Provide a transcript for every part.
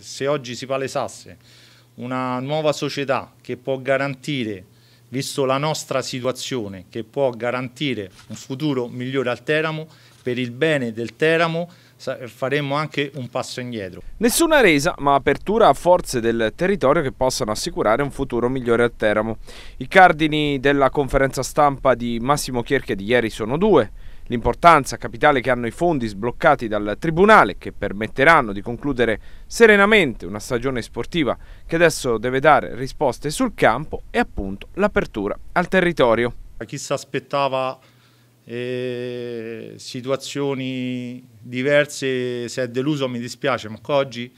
se oggi si palesasse una nuova società che può garantire, visto la nostra situazione, che può garantire un futuro migliore al Teramo, per il bene del Teramo faremo anche un passo indietro. Nessuna resa, ma apertura a forze del territorio che possano assicurare un futuro migliore al Teramo. I cardini della conferenza stampa di Massimo Chierche di ieri sono due. L'importanza capitale che hanno i fondi sbloccati dal Tribunale, che permetteranno di concludere serenamente una stagione sportiva che adesso deve dare risposte sul campo, e appunto l'apertura al territorio. Chi si aspettava eh, situazioni diverse, se è deluso mi dispiace, ma oggi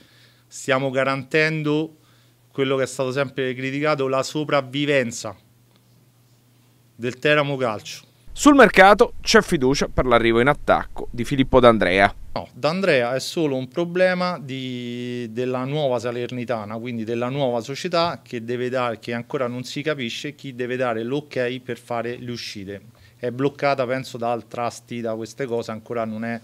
stiamo garantendo quello che è stato sempre criticato, la sopravvivenza del Teramo Calcio. Sul mercato c'è fiducia per l'arrivo in attacco di Filippo D'Andrea. No, D'Andrea è solo un problema di, della nuova Salernitana, quindi della nuova società che, deve dare, che ancora non si capisce chi deve dare l'ok per fare le uscite. È bloccata, penso, dal trusty, da queste cose, ancora non è...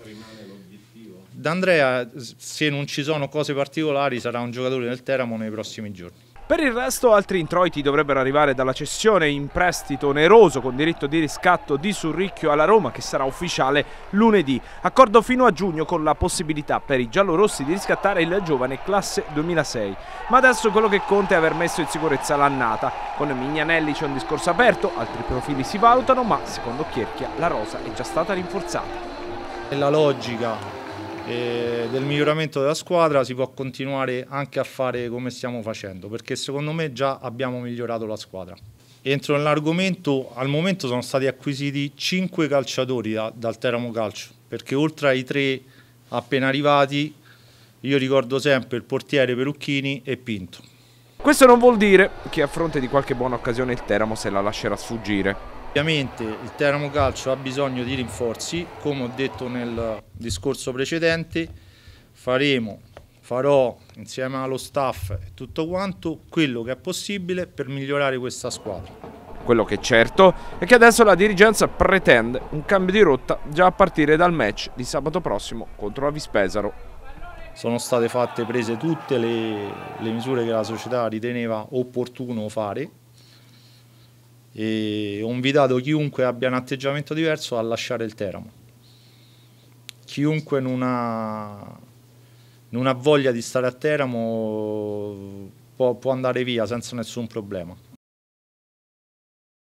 D'Andrea, se non ci sono cose particolari, sarà un giocatore del Teramo nei prossimi giorni. Per il resto altri introiti dovrebbero arrivare dalla cessione in prestito oneroso con diritto di riscatto di Surricchio alla Roma che sarà ufficiale lunedì. Accordo fino a giugno con la possibilità per i giallorossi di riscattare il giovane classe 2006. Ma adesso quello che conta è aver messo in sicurezza l'annata. Con Mignanelli c'è un discorso aperto, altri profili si valutano, ma secondo Chierchia la rosa è già stata rinforzata. La logica eh, del miglioramento della squadra si può continuare anche a fare come stiamo facendo, perché secondo me già abbiamo migliorato la squadra. Entro nell'argomento, al momento sono stati acquisiti 5 calciatori da, dal Teramo Calcio, perché oltre ai tre appena arrivati, io ricordo sempre il portiere Perucchini e Pinto. Questo non vuol dire che a fronte di qualche buona occasione il Teramo se la lascerà sfuggire. Ovviamente il Teramo Calcio ha bisogno di rinforzi, come ho detto nel discorso precedente, faremo, farò insieme allo staff e tutto quanto quello che è possibile per migliorare questa squadra. Quello che è certo è che adesso la dirigenza pretende un cambio di rotta già a partire dal match di sabato prossimo contro la Vispesaro. Sono state fatte prese tutte le, le misure che la società riteneva opportuno fare e ho invitato chiunque abbia un atteggiamento diverso a lasciare il Teramo. Chiunque non ha, non ha voglia di stare a Teramo può, può andare via senza nessun problema.